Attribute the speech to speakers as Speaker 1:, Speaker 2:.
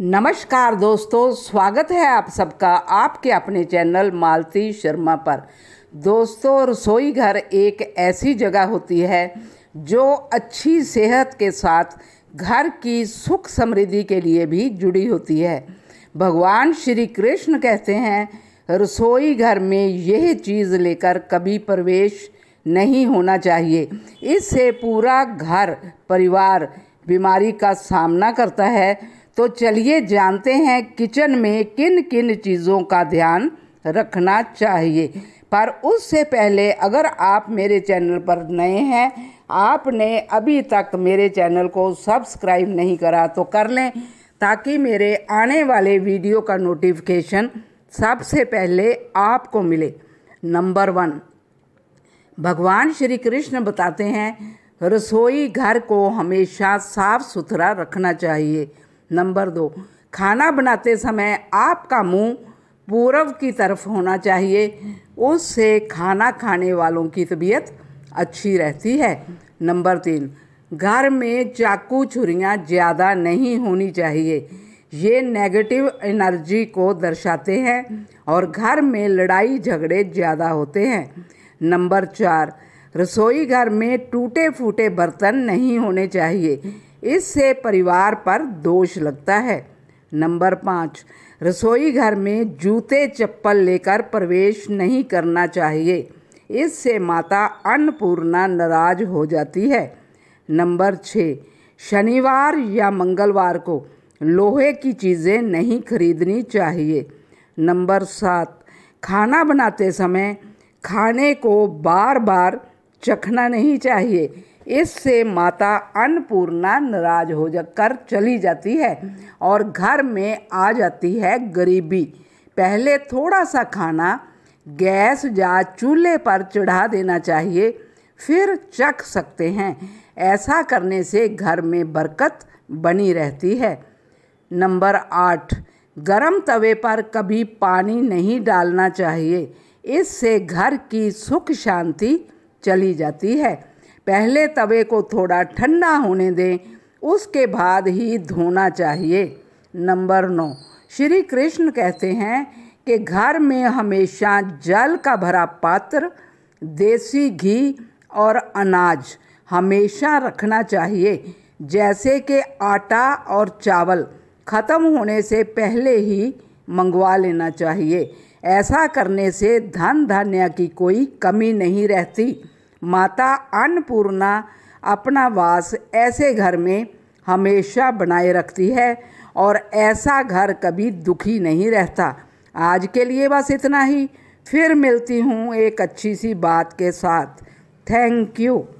Speaker 1: नमस्कार दोस्तों स्वागत है आप सबका आपके अपने चैनल मालती शर्मा पर दोस्तों रसोई घर एक ऐसी जगह होती है जो अच्छी सेहत के साथ घर की सुख समृद्धि के लिए भी जुड़ी होती है भगवान श्री कृष्ण कहते हैं रसोई घर में यह चीज़ लेकर कभी प्रवेश नहीं होना चाहिए इससे पूरा घर परिवार बीमारी का सामना करता है तो चलिए जानते हैं किचन में किन किन चीज़ों का ध्यान रखना चाहिए पर उससे पहले अगर आप मेरे चैनल पर नए हैं आपने अभी तक मेरे चैनल को सब्सक्राइब नहीं करा तो कर लें ताकि मेरे आने वाले वीडियो का नोटिफिकेशन सबसे पहले आपको मिले नंबर वन भगवान श्री कृष्ण बताते हैं रसोई घर को हमेशा साफ सुथरा रखना चाहिए नंबर दो खाना बनाते समय आपका मुंह पूर्व की तरफ होना चाहिए उससे खाना खाने वालों की तबीयत अच्छी रहती है नंबर तीन घर में चाकू छुरियाँ ज़्यादा नहीं होनी चाहिए ये नेगेटिव एनर्जी को दर्शाते हैं और घर में लड़ाई झगड़े ज़्यादा होते हैं नंबर चार रसोई घर में टूटे फूटे बर्तन नहीं होने चाहिए इससे परिवार पर दोष लगता है नंबर पाँच रसोई घर में जूते चप्पल लेकर प्रवेश नहीं करना चाहिए इससे माता अन्नपूर्णा नाराज हो जाती है नंबर छः शनिवार या मंगलवार को लोहे की चीज़ें नहीं खरीदनी चाहिए नंबर सात खाना बनाते समय खाने को बार बार चखना नहीं चाहिए इससे माता अन्नपूर्णा नाराज हो जाकर चली जाती है और घर में आ जाती है गरीबी पहले थोड़ा सा खाना गैस या चूल्हे पर चढ़ा देना चाहिए फिर चख सकते हैं ऐसा करने से घर में बरकत बनी रहती है नंबर आठ गरम तवे पर कभी पानी नहीं डालना चाहिए इससे घर की सुख शांति चली जाती है पहले तवे को थोड़ा ठंडा होने दें उसके बाद ही धोना चाहिए नंबर नौ श्री कृष्ण कहते हैं कि घर में हमेशा जल का भरा पात्र देसी घी और अनाज हमेशा रखना चाहिए जैसे कि आटा और चावल ख़त्म होने से पहले ही मंगवा लेना चाहिए ऐसा करने से धन धान्य की कोई कमी नहीं रहती माता अन्नपूर्णा अपना वास ऐसे घर में हमेशा बनाए रखती है और ऐसा घर कभी दुखी नहीं रहता आज के लिए बस इतना ही फिर मिलती हूँ एक अच्छी सी बात के साथ थैंक यू